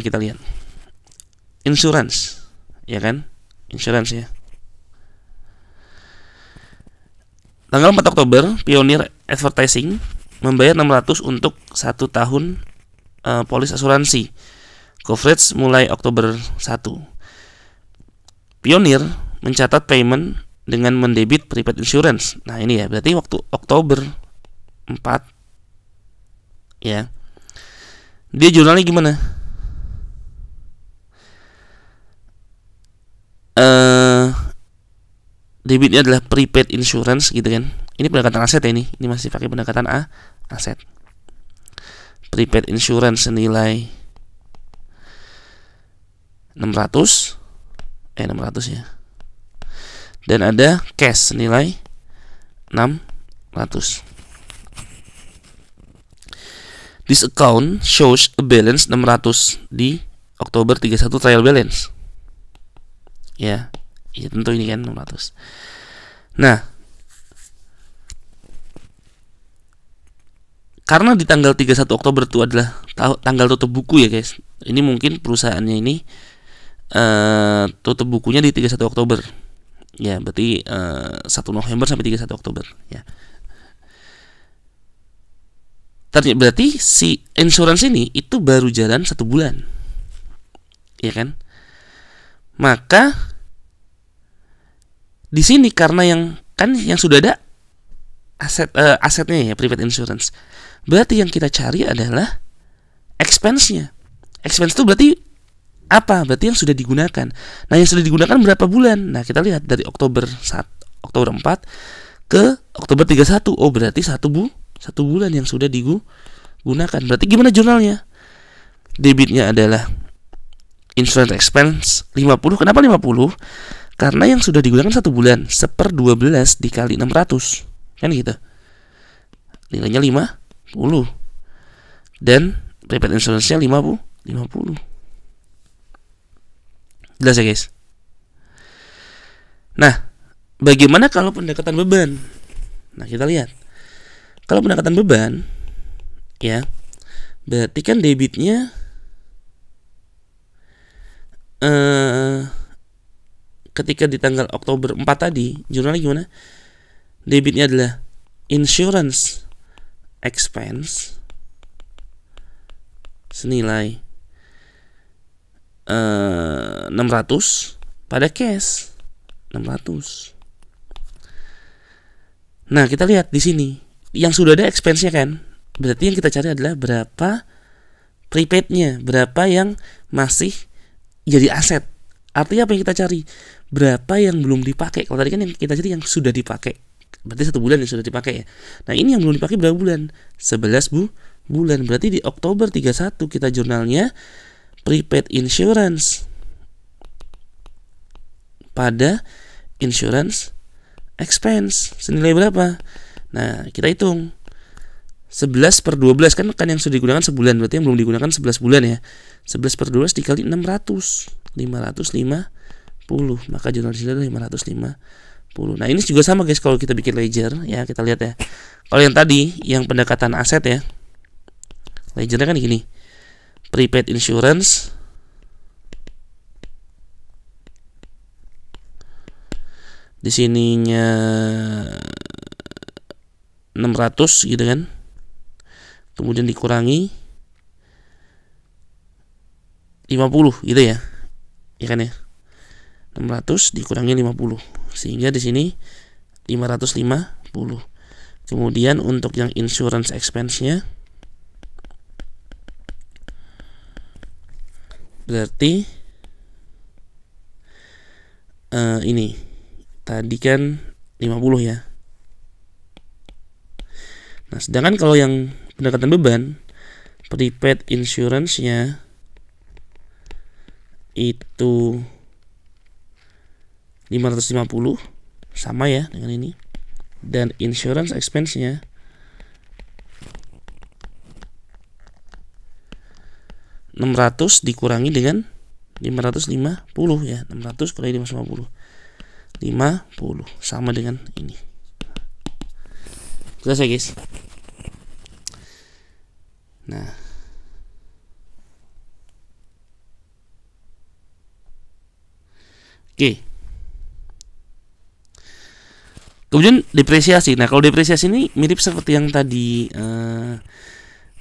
Eh, kita lihat insurance ya kan insurance ya tanggal 4 Oktober Pioneer Advertising membayar 600 untuk satu tahun uh, polis asuransi coverage mulai Oktober 1 Pioneer mencatat payment dengan mendebit private insurance nah ini ya berarti waktu Oktober 4 ya dia jurnalnya gimana debitnya adalah prepaid insurance gitu kan ini pendekatan aset ya ini ini masih pakai pendekatan A aset prepaid insurance senilai 600 eh 600 ya dan ada cash senilai 600 This account shows a balance 600 di Oktober 31 trial balance. Ya ya tentu ini kan 600 nah karena di tanggal 31 Oktober itu adalah tanggal tutup buku ya guys ini mungkin perusahaannya ini uh, tutup bukunya di 31 Oktober ya berarti uh, eh, 1 November sampai 31 Oktober ya Ternyata berarti si insurance ini itu baru jalan satu bulan, ya kan? Maka di sini karena yang kan yang sudah ada aset uh, asetnya ya private insurance. Berarti yang kita cari adalah expense-nya. Expense itu berarti apa? Berarti yang sudah digunakan. Nah, yang sudah digunakan berapa bulan? Nah, kita lihat dari Oktober saat Oktober 4 ke Oktober 31. Oh, berarti satu bu satu bulan yang sudah digunakan. Berarti gimana jurnalnya? Debitnya adalah insurance expense 50. Kenapa 50? Karena yang sudah digunakan satu bulan seper 12 dikali 600 kan gitu. Nilainya 50 dan private insurance-nya 50 50. Jelas ya guys? Nah, bagaimana kalau pendekatan beban? Nah, kita lihat. Kalau pendekatan beban ya, berarti kan debitnya eh uh, ketika di tanggal Oktober 4 tadi jurnalnya gimana debitnya adalah insurance expense senilai uh, eh, 600 pada cash 600 Nah, kita lihat di sini yang sudah ada expense-nya kan. Berarti yang kita cari adalah berapa prepaid-nya, berapa yang masih jadi aset. Artinya apa yang kita cari? berapa yang belum dipakai kalau tadi kan yang kita jadi yang sudah dipakai berarti satu bulan yang sudah dipakai ya nah ini yang belum dipakai berapa bulan 11 bu bulan berarti di Oktober 31 kita jurnalnya prepaid insurance pada insurance expense senilai berapa nah kita hitung 11 per 12 kan kan yang sudah digunakan sebulan berarti yang belum digunakan 11 bulan ya 11 per 12 dikali 600 505 10 maka jurnal hasilnya adalah 550 nah ini juga sama guys kalau kita bikin ledger ya kita lihat ya kalau yang tadi yang pendekatan aset ya ledgernya kan gini prepaid insurance di sininya 600 gitu kan kemudian dikurangi 50 gitu ya ya kan ya 600 dikurangi 50 sehingga di sini 550 kemudian untuk yang insurance expense-nya berarti uh, ini tadi kan 50 ya nah sedangkan kalau yang pendekatan beban prepaid insurance-nya itu 550 sama ya dengan ini dan insurance expense-nya enam ratus dikurangi dengan lima lima ratus puluh ya enam 600 kurangi lima puluh sama dengan ini selesai guys nah oke okay. Kemudian depresiasi. Nah, kalau depresiasi ini mirip seperti yang tadi uh, eh,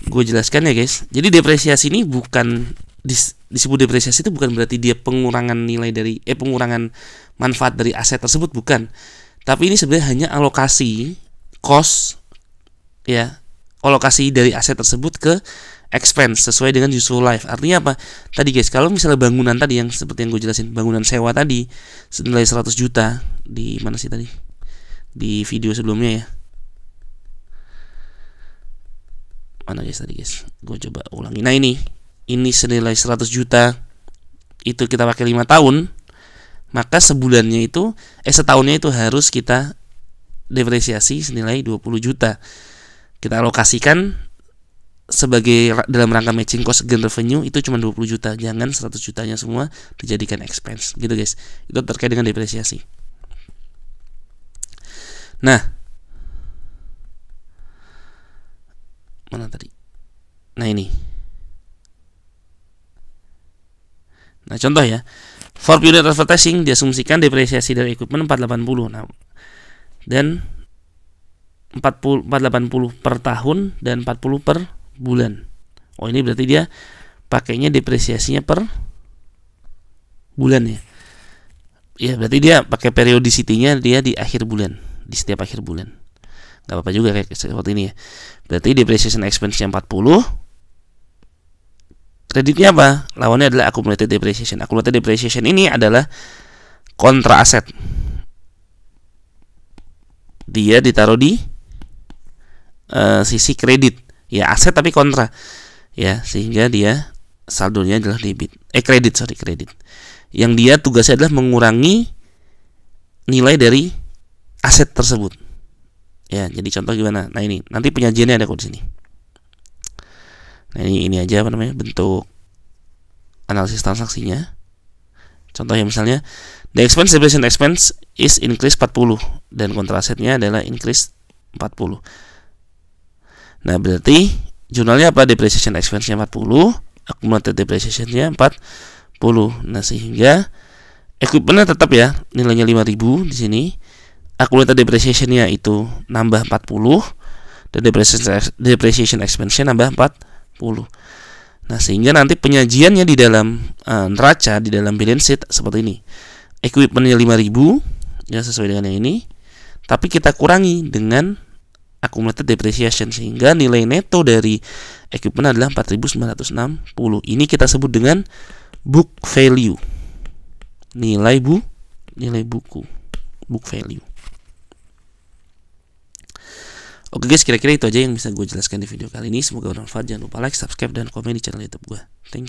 gue jelaskan ya, guys. Jadi depresiasi ini bukan dis, disebut depresiasi itu bukan berarti dia pengurangan nilai dari eh pengurangan manfaat dari aset tersebut bukan. Tapi ini sebenarnya hanya alokasi cost ya, alokasi dari aset tersebut ke expense sesuai dengan useful life. Artinya apa? Tadi guys, kalau misalnya bangunan tadi yang seperti yang gue jelasin, bangunan sewa tadi senilai 100 juta di mana sih tadi? di video sebelumnya ya mana guys tadi guys gue coba ulangi nah ini ini senilai 100 juta itu kita pakai lima tahun maka sebulannya itu eh setahunnya itu harus kita depresiasi senilai 20 juta kita alokasikan sebagai dalam rangka matching cost gain revenue itu cuma 20 juta jangan 100 jutanya semua dijadikan expense gitu guys itu terkait dengan depresiasi Nah, mana tadi? Nah ini. Nah contoh ya, for period advertising diasumsikan depresiasi dari equipment 480. Nah, dan 40, 480 per tahun dan 40 per bulan. Oh ini berarti dia pakainya depresiasinya per bulan ya. Ya berarti dia pakai periodicity dia di akhir bulan di setiap akhir bulan nggak apa-apa juga kayak seperti ini ya berarti depreciation expense-nya 40 kreditnya apa? Lawannya adalah accumulated depreciation. Accumulated depreciation ini adalah kontra aset. Dia ditaruh di uh, sisi kredit, ya aset tapi kontra, ya sehingga dia saldonya adalah debit. Eh kredit sorry kredit. Yang dia tugasnya adalah mengurangi nilai dari aset tersebut. Ya, jadi contoh gimana? Nah, ini nanti penyajiannya ada kok di sini. Nah, ini ini aja apa namanya? bentuk analisis transaksinya. contoh Contohnya misalnya the expense depreciation expense is increase 40 dan kontra asetnya adalah increase 40. Nah, berarti jurnalnya apa? Depreciation expense-nya 40, accumulated depreciation-nya 40. Nah, sehingga equipment-nya tetap ya nilainya 5000 di sini accumulated depreciation-nya itu nambah 40 dan depreciation depreciation expense-nya nambah 40. Nah, sehingga nanti penyajiannya di dalam uh, neraca di dalam balance sheet seperti ini. Equipmentnya 5000 ya sesuai dengan yang ini. Tapi kita kurangi dengan accumulated depreciation sehingga nilai neto dari equipment adalah 4960. Ini kita sebut dengan book value. Nilai bu nilai buku, book value. Oke guys, kira-kira itu aja yang bisa gue jelaskan di video kali ini. Semoga bermanfaat. Jangan lupa like, subscribe, dan komen di channel YouTube gue. Thank you.